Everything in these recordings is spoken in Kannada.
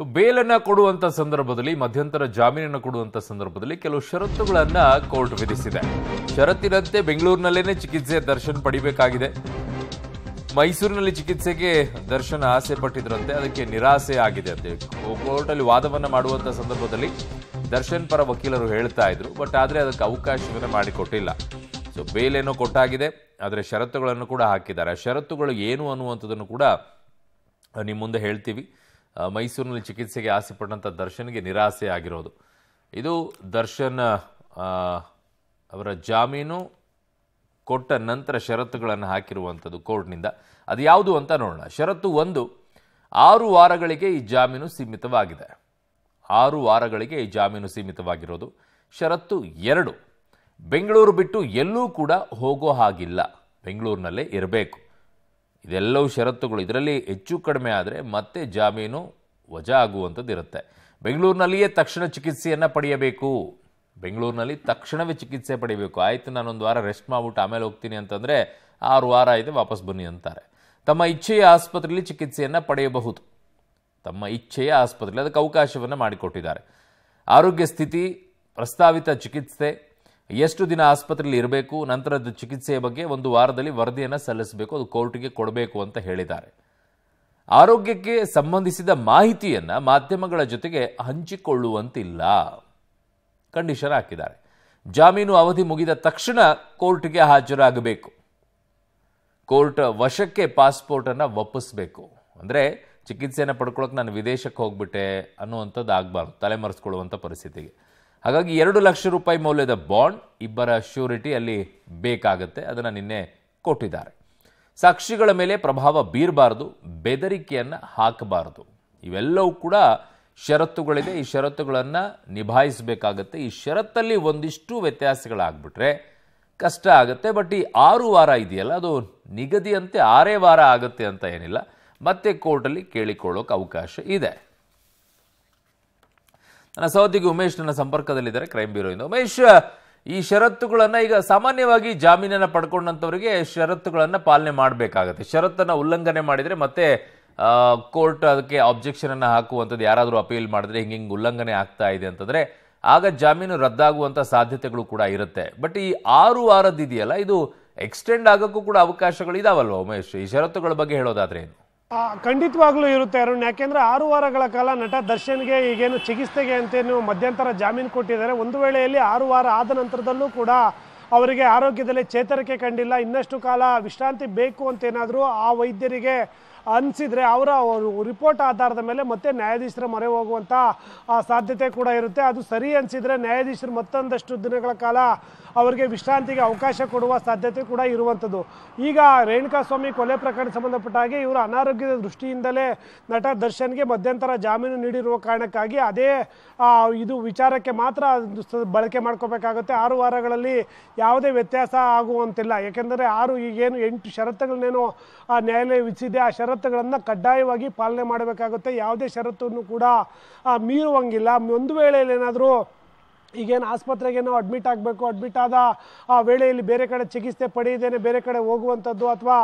ಸೊ ಬೇಲನ್ನು ಕೊಡುವಂಥ ಸಂದರ್ಭದಲ್ಲಿ ಮಧ್ಯಂತರ ಜಾಮೀನನ್ನು ಕೊಡುವಂಥ ಸಂದರ್ಭದಲ್ಲಿ ಕೆಲವು ಷರತ್ತುಗಳನ್ನು ಕೋರ್ಟ್ ವಿಧಿಸಿದೆ ಷರತ್ತಿನಂತೆ ಬೆಂಗಳೂರಿನಲ್ಲೇ ಚಿಕಿತ್ಸೆ ದರ್ಶನ ಪಡಿಬೇಕಾಗಿದೆ ಮೈಸೂರಿನಲ್ಲಿ ಚಿಕಿತ್ಸೆಗೆ ದರ್ಶನ ಆಸೆ ಪಟ್ಟಿದ್ರಂತೆ ಅದಕ್ಕೆ ನಿರಾಸೆ ಆಗಿದೆ ಕೋರ್ಟ್ ಕೋರ್ಟಲ್ಲಿ ವಾದವನ್ನು ಮಾಡುವಂಥ ಸಂದರ್ಭದಲ್ಲಿ ದರ್ಶನ್ ಪರ ವಕೀಲರು ಹೇಳ್ತಾ ಇದ್ರು ಬಟ್ ಆದರೆ ಅದಕ್ಕೆ ಅವಕಾಶವನ್ನು ಮಾಡಿಕೊಟ್ಟಿಲ್ಲ ಸೊ ಬೇಲೇನೋ ಕೊಟ್ಟಾಗಿದೆ ಆದರೆ ಷರತ್ತುಗಳನ್ನು ಕೂಡ ಹಾಕಿದ್ದಾರೆ ಆ ಷರತ್ತುಗಳು ಏನು ಅನ್ನುವಂಥದ್ದನ್ನು ಕೂಡ ನಿಮ್ಮ ಮುಂದೆ ಹೇಳ್ತೀವಿ ಮೈಸೂರಿನಲ್ಲಿ ಚಿಕಿತ್ಸೆಗೆ ಆಸೆ ಪಟ್ಟಂಥ ದರ್ಶನ್ಗೆ ನಿರಾಸೆ ಆಗಿರೋದು ಇದು ದರ್ಶನ್ ಅವರ ಜಾಮೀನು ಕೊಟ್ಟ ನಂತರ ಷರತ್ತುಗಳನ್ನು ಹಾಕಿರುವಂಥದ್ದು ಕೋರ್ಟ್ನಿಂದ ಅದು ಯಾವುದು ಅಂತ ನೋಡೋಣ ಷರತ್ತು ಒಂದು ಆರು ವಾರಗಳಿಗೆ ಈ ಜಾಮೀನು ಸೀಮಿತವಾಗಿದೆ ಆರು ವಾರಗಳಿಗೆ ಈ ಜಾಮೀನು ಸೀಮಿತವಾಗಿರೋದು ಷರತ್ತು ಎರಡು ಬೆಂಗಳೂರು ಬಿಟ್ಟು ಎಲ್ಲೂ ಕೂಡ ಹೋಗೋ ಹಾಗಿಲ್ಲ ಬೆಂಗಳೂರಿನಲ್ಲೇ ಇರಬೇಕು ಇದೆಲ್ಲವೂ ಷರತ್ತುಗಳು ಇದರಲ್ಲಿ ಹೆಚ್ಚು ಕಡಿಮೆ ಆದರೆ ಮತ್ತೆ ಜಾಮೀನು ವಜಾ ಆಗುವಂಥದ್ದು ಇರುತ್ತೆ ಬೆಂಗಳೂರಿನಲ್ಲಿಯೇ ತಕ್ಷಣ ಚಿಕಿತ್ಸೆಯನ್ನು ಪಡೆಯಬೇಕು ಬೆಂಗಳೂರಿನಲ್ಲಿ ತಕ್ಷಣವೇ ಚಿಕಿತ್ಸೆ ಪಡೆಯಬೇಕು ಆಯಿತು ನಾನೊಂದು ವಾರ ರೆಸ್ಟ್ ಮಾಡ್ಬಿಟ್ಟು ಆಮೇಲೆ ಹೋಗ್ತೀನಿ ಅಂತಂದರೆ ಆರು ವಾರ ಇದೆ ವಾಪಸ್ ಬನ್ನಿ ಅಂತಾರೆ ತಮ್ಮ ಇಚ್ಛೆಯ ಆಸ್ಪತ್ರೆಯಲ್ಲಿ ಚಿಕಿತ್ಸೆಯನ್ನು ಪಡೆಯಬಹುದು ತಮ್ಮ ಇಚ್ಛೆಯ ಆಸ್ಪತ್ರೆಯಲ್ಲಿ ಅದಕ್ಕೆ ಅವಕಾಶವನ್ನು ಮಾಡಿಕೊಟ್ಟಿದ್ದಾರೆ ಆರೋಗ್ಯ ಸ್ಥಿತಿ ಪ್ರಸ್ತಾವಿತ ಚಿಕಿತ್ಸೆ ಎಷ್ಟು ದಿನ ಆಸ್ಪತ್ರೆಯಲ್ಲಿ ಇರಬೇಕು ನಂತರದ ಚಿಕಿತ್ಸೆಯ ಬಗ್ಗೆ ಒಂದು ವಾರದಲ್ಲಿ ವರದಿಯನ್ನು ಸಲ್ಲಿಸಬೇಕು ಅದು ಕೋರ್ಟ್ಗೆ ಕೊಡಬೇಕು ಅಂತ ಹೇಳಿದ್ದಾರೆ ಆರೋಗ್ಯಕ್ಕೆ ಸಂಬಂಧಿಸಿದ ಮಾಹಿತಿಯನ್ನು ಮಾಧ್ಯಮಗಳ ಜೊತೆಗೆ ಹಂಚಿಕೊಳ್ಳುವಂತಿಲ್ಲ ಕಂಡೀಷನ್ ಹಾಕಿದ್ದಾರೆ ಜಾಮೀನು ಅವಧಿ ಮುಗಿದ ತಕ್ಷಣ ಕೋರ್ಟ್ಗೆ ಹಾಜರಾಗಬೇಕು ಕೋರ್ಟ್ ವಶಕ್ಕೆ ಪಾಸ್ಪೋರ್ಟನ್ನು ಒಪ್ಪಿಸಬೇಕು ಅಂದರೆ ಚಿಕಿತ್ಸೆಯನ್ನು ಪಡ್ಕೊಳ್ಳೋಕೆ ನಾನು ವಿದೇಶಕ್ಕೆ ಹೋಗ್ಬಿಟ್ಟೆ ಅನ್ನುವಂಥದ್ದು ಆಗಬಾರ್ದು ತಲೆಮರೆಸ್ಕೊಳ್ಳುವಂಥ ಪರಿಸ್ಥಿತಿಗೆ ಹಾಗಾಗಿ ಎರಡು ಲಕ್ಷ ರೂಪಾಯಿ ಮೌಲ್ಯದ ಬಾಂಡ್ ಇಬ್ಬರ ಶ್ಯೂರಿಟಿ ಅಲ್ಲಿ ಬೇಕಾಗುತ್ತೆ ಅದನ್ನು ನಿನ್ನೆ ಕೊಟ್ಟಿದ್ದಾರೆ ಸಾಕ್ಷಿಗಳ ಮೇಲೆ ಪ್ರಭಾವ ಬೀರಬಾರ್ದು ಬೆದರಿಕೆಯನ್ನು ಹಾಕಬಾರ್ದು ಇವೆಲ್ಲವೂ ಕೂಡ ಷರತ್ತುಗಳಿದೆ ಈ ಷರತ್ತುಗಳನ್ನು ನಿಭಾಯಿಸಬೇಕಾಗತ್ತೆ ಈ ಷರತ್ತಲ್ಲಿ ಒಂದಿಷ್ಟು ವ್ಯತ್ಯಾಸಗಳಾಗ್ಬಿಟ್ರೆ ಕಷ್ಟ ಆಗುತ್ತೆ ಬಟ್ ಈ ಆರು ವಾರ ಇದೆಯಲ್ಲ ಅದು ನಿಗದಿಯಂತೆ ಆರೇ ವಾರ ಆಗುತ್ತೆ ಅಂತ ಏನಿಲ್ಲ ಮತ್ತೆ ಕೋರ್ಟಲ್ಲಿ ಕೇಳಿಕೊಳ್ಳೋಕೆ ಅವಕಾಶ ಇದೆ ನನ್ನ ಸಹೋದ್ಯೋಗಿ ಉಮೇಶ್ ನನ್ನ ಸಂಪರ್ಕದಲ್ಲಿದ್ದಾರೆ ಕ್ರೈಮ್ ಇಂದ ಉಮೇಶ್ ಈ ಷರತ್ತುಗಳನ್ನು ಈಗ ಸಾಮಾನ್ಯವಾಗಿ ಜಾಮೀನನ್ನು ಪಡ್ಕೊಂಡಂಥವರಿಗೆ ಷರತ್ತುಗಳನ್ನು ಪಾಲನೆ ಮಾಡಬೇಕಾಗತ್ತೆ ಷರತ್ತನ್ನು ಉಲ್ಲಂಘನೆ ಮಾಡಿದರೆ ಮತ್ತೆ ಕೋರ್ಟ್ ಅದಕ್ಕೆ ಆಬ್ಜೆಕ್ಷನನ್ನು ಹಾಕುವಂಥದ್ದು ಯಾರಾದರೂ ಅಪೀಲ್ ಮಾಡಿದ್ರೆ ಹಿಂಗೆ ಹಿಂಗೆ ಉಲ್ಲಂಘನೆ ಆಗ್ತಾ ಇದೆ ಅಂತಂದರೆ ಆಗ ಜಾಮೀನು ರದ್ದಾಗುವಂಥ ಸಾಧ್ಯತೆಗಳು ಕೂಡ ಇರುತ್ತೆ ಬಟ್ ಈ ಆರು ವಾರದ್ದು ಇದೆಯಲ್ಲ ಇದು ಎಕ್ಸ್ಟೆಂಡ್ ಆಗೋಕ್ಕೂ ಕೂಡ ಅವಕಾಶಗಳು ಇದಾವಲ್ವ ಉಮೇಶ್ ಈ ಷರತ್ತುಗಳ ಬಗ್ಗೆ ಹೇಳೋದಾದ್ರೆ ಏನು ಖಂಡಿತವಾಗ್ಲೂ ಇರುತ್ತೆ ಅರುಣ್ ಯಾಕೆಂದ್ರೆ ಆರು ವಾರಗಳ ಕಾಲ ನಟ ದರ್ಶನ್ಗೆ ಈಗೇನು ಚಿಕಿತ್ಸೆಗೆ ಅಂತೇನು ಮಧ್ಯಂತರ ಜಾಮೀನು ಕೊಟ್ಟಿದ್ದಾರೆ ಒಂದು ವೇಳೆಯಲ್ಲಿ ಆರು ವಾರ ಆದ ನಂತರದಲ್ಲೂ ಕೂಡ ಅವರಿಗೆ ಆರೋಗ್ಯದಲ್ಲಿ ಚೇತರಿಕೆ ಕಂಡಿಲ್ಲ ಇನ್ನಷ್ಟು ಕಾಲ ವಿಶ್ರಾಂತಿ ಬೇಕು ಅಂತೇನಾದರೂ ಆ ವೈದ್ಯರಿಗೆ ಅನಿಸಿದರೆ ಅವರ ರಿಪೋರ್ಟ್ ಆಧಾರದ ಮೇಲೆ ಮತ್ತೆ ನ್ಯಾಯಾಧೀಶರ ಮೊರೆ ಹೋಗುವಂಥ ಸಾಧ್ಯತೆ ಕೂಡ ಇರುತ್ತೆ ಅದು ಸರಿ ಅನಿಸಿದರೆ ನ್ಯಾಯಾಧೀಶರು ಮತ್ತೊಂದಷ್ಟು ದಿನಗಳ ಕಾಲ ಅವರಿಗೆ ವಿಶ್ರಾಂತಿಗೆ ಅವಕಾಶ ಕೊಡುವ ಸಾಧ್ಯತೆ ಕೂಡ ಇರುವಂಥದ್ದು ಈಗ ಸ್ವಾಮಿ ಕೊಲೆ ಪ್ರಕರಣ ಸಂಬಂಧಪಟ್ಟ ಹಾಗೆ ಇವರು ಅನಾರೋಗ್ಯದ ದೃಷ್ಟಿಯಿಂದಲೇ ನಟ ದರ್ಶನ್ಗೆ ಮಧ್ಯಂತರ ಜಾಮೀನು ನೀಡಿರುವ ಕಾರಣಕ್ಕಾಗಿ ಅದೇ ಇದು ವಿಚಾರಕ್ಕೆ ಮಾತ್ರ ಬಳಕೆ ಮಾಡ್ಕೋಬೇಕಾಗುತ್ತೆ ಆರು ವಾರಗಳಲ್ಲಿ ಯಾವುದೇ ವ್ಯತ್ಯಾಸ ಆಗುವಂತಿಲ್ಲ ಯಾಕೆಂದರೆ ಆರು ಈಗೇನು ಎಂಟು ಷರತ್ತುಗಳನ್ನೇನು ನ್ಯಾಯಾಲಯ ವಿಧಿಸಿದೆ ಆ ಷರತ್ತು ಷರತ್ತುಗಳನ್ನು ಕಡ್ಡಾಯವಾಗಿ ಪಾಲನೆ ಮಾಡಬೇಕಾಗುತ್ತೆ ಯಾವುದೇ ಷರತ್ತನ್ನು ಕೂಡ ಮೀರುವಂಗಿಲ್ಲ ಒಂದು ವೇಳೆಯಲ್ಲಿ ಏನಾದರೂ ಈಗೇನು ಆಸ್ಪತ್ರೆಗೇನೋ ಅಡ್ಮಿಟ್ ಆಗಬೇಕು ಅಡ್ಮಿಟ್ ಆದ ಆ ವೇಳೆಯಲ್ಲಿ ಬೇರೆ ಕಡೆ ಚಿಕಿತ್ಸೆ ಪಡೆಯದೇನೆ ಬೇರೆ ಕಡೆ ಹೋಗುವಂಥದ್ದು ಅಥವಾ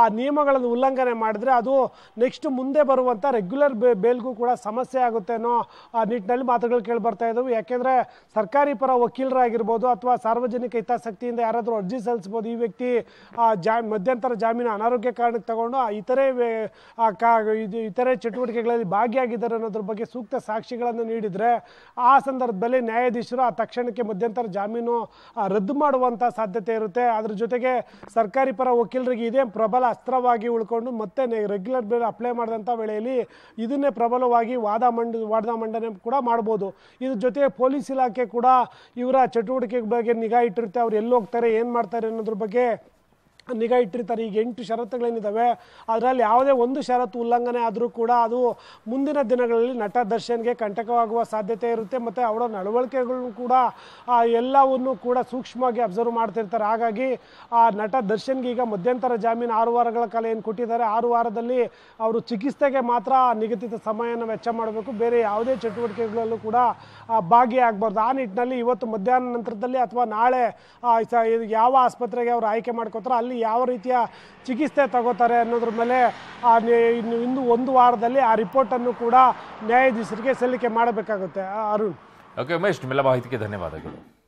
ಆ ನಿಯಮಗಳನ್ನು ಉಲ್ಲಂಘನೆ ಮಾಡಿದ್ರೆ ಅದು ನೆಕ್ಸ್ಟ್ ಮುಂದೆ ಬರುವಂಥ ರೆಗ್ಯುಲರ್ ಬೇ ಬೇಲ್ಗೂ ಕೂಡ ಸಮಸ್ಯೆ ಆಗುತ್ತೆ ಅನ್ನೋ ಆ ನಿಟ್ಟಿನಲ್ಲಿ ಮಾತುಗಳು ಕೇಳಿಬರ್ತಾ ಇದ್ದವು ಯಾಕೆಂದರೆ ಸರ್ಕಾರಿ ಪರ ವಕೀಲರಾಗಿರ್ಬೋದು ಅಥವಾ ಸಾರ್ವಜನಿಕ ಹಿತಾಸಕ್ತಿಯಿಂದ ಯಾರಾದರೂ ಅರ್ಜಿ ಸಲ್ಲಿಸ್ಬೋದು ಈ ವ್ಯಕ್ತಿ ಆ ಜಾ ಮಧ್ಯಂತರ ಜಾಮೀನು ಅನಾರೋಗ್ಯ ಕಾರಣಕ್ಕೆ ತಗೊಂಡು ಆ ಇತರೆ ಕಾ ಇದು ಇತರೆ ಚಟುವಟಿಕೆಗಳಲ್ಲಿ ಭಾಗಿಯಾಗಿದ್ದಾರೆ ಅನ್ನೋದ್ರ ಬಗ್ಗೆ ಸೂಕ್ತ ಸಾಕ್ಷಿಗಳನ್ನು ನೀಡಿದರೆ ಆ ಸಂದರ್ಭದಲ್ಲಿ ನ್ಯಾಯಾಧೀಶ ಮಿಶ್ರಾ ತಕ್ಷಣಕ್ಕೆ ಮಧ್ಯಂತರ ಜಾಮೀನು ರದ್ದು ಮಾಡುವಂಥ ಸಾಧ್ಯತೆ ಇರುತ್ತೆ ಅದ್ರ ಜೊತೆಗೆ ಸರ್ಕಾರಿ ಪರ ವಕೀಲರಿಗೆ ಇದೇ ಪ್ರಬಲ ಅಸ್ತ್ರವಾಗಿ ಉಳ್ಕೊಂಡು ಮತ್ತೆ ರೆಗ್ಯುಲರ್ ಬೇರೆ ಅಪ್ಲೈ ಮಾಡಿದಂಥ ವೇಳೆಯಲ್ಲಿ ಇದನ್ನೇ ಪ್ರಬಲವಾಗಿ ವಾದ ಮಂಡ ವಾದ ಮಂಡನೆ ಕೂಡ ಮಾಡ್ಬೋದು ಇದ್ರ ಜೊತೆಗೆ ಪೊಲೀಸ್ ಇಲಾಖೆ ಕೂಡ ಇವರ ಚಟುವಟಿಕೆ ಬಗ್ಗೆ ನಿಗಾ ಇಟ್ಟಿರುತ್ತೆ ಅವ್ರು ಎಲ್ಲಿ ಹೋಗ್ತಾರೆ ಏನು ಮಾಡ್ತಾರೆ ಅನ್ನೋದ್ರ ಬಗ್ಗೆ ನಿಗಾ ಇಟ್ಟಿರ್ತಾರೆ ಈಗ ಎಂಟು ಷರತ್ತುಗಳೇನಿದ್ದಾವೆ ಅದರಲ್ಲಿ ಯಾವುದೇ ಒಂದು ಷರತ್ತು ಉಲ್ಲಂಘನೆ ಆದರೂ ಕೂಡ ಅದು ಮುಂದಿನ ದಿನಗಳಲ್ಲಿ ನಟ ದರ್ಶನ್ಗೆ ಕಂಟಕವಾಗುವ ಸಾಧ್ಯತೆ ಇರುತ್ತೆ ಮತ್ತು ಅವರ ನಡವಳಿಕೆಗಳನ್ನು ಕೂಡ ಎಲ್ಲವನ್ನು ಕೂಡ ಸೂಕ್ಷ್ಮವಾಗಿ ಅಬ್ಸರ್ವ್ ಮಾಡ್ತಿರ್ತಾರೆ ಹಾಗಾಗಿ ಆ ನಟ ದರ್ಶನ್ಗೆ ಈಗ ಮಧ್ಯಂತರ ಜಾಮೀನು ಆರು ವಾರಗಳ ಕಾಲ ಏನು ಕೊಟ್ಟಿದ್ದಾರೆ ಆರು ವಾರದಲ್ಲಿ ಅವರು ಚಿಕಿತ್ಸೆಗೆ ಮಾತ್ರ ನಿಗದಿತ ಸಮಯವನ್ನು ವೆಚ್ಚ ಮಾಡಬೇಕು ಬೇರೆ ಯಾವುದೇ ಚಟುವಟಿಕೆಗಳಲ್ಲೂ ಕೂಡ ಭಾಗಿಯಾಗಬಾರ್ದು ಆ ನಿಟ್ಟಿನಲ್ಲಿ ಇವತ್ತು ಮಧ್ಯಾಹ್ನ ನಂತರದಲ್ಲಿ ಅಥವಾ ನಾಳೆ ಯಾವ ಆಸ್ಪತ್ರೆಗೆ ಅವರು ಆಯ್ಕೆ ಮಾಡ್ಕೋತಾರೋ ಅಲ್ಲಿ ಯಾವ ರೀತಿಯ ಚಿಕಿತ್ಸೆ ತಗೋತಾರೆ ಅನ್ನೋದ್ರ ಮೇಲೆ ಇನ್ನು ಇಂದು ಒಂದು ವಾರದಲ್ಲಿ ಆ ರಿಪೋರ್ಟನ್ನು ಕೂಡ ನ್ಯಾಯಾಧೀಶರಿಗೆ ಸಲ್ಲಿಕೆ ಮಾಡಬೇಕಾಗುತ್ತೆ ಅರುಣ್ ಓಕೆ ಉಮೇಶ್ ಮಾಹಿತಿಗೆ ಧನ್ಯವಾದಗಳು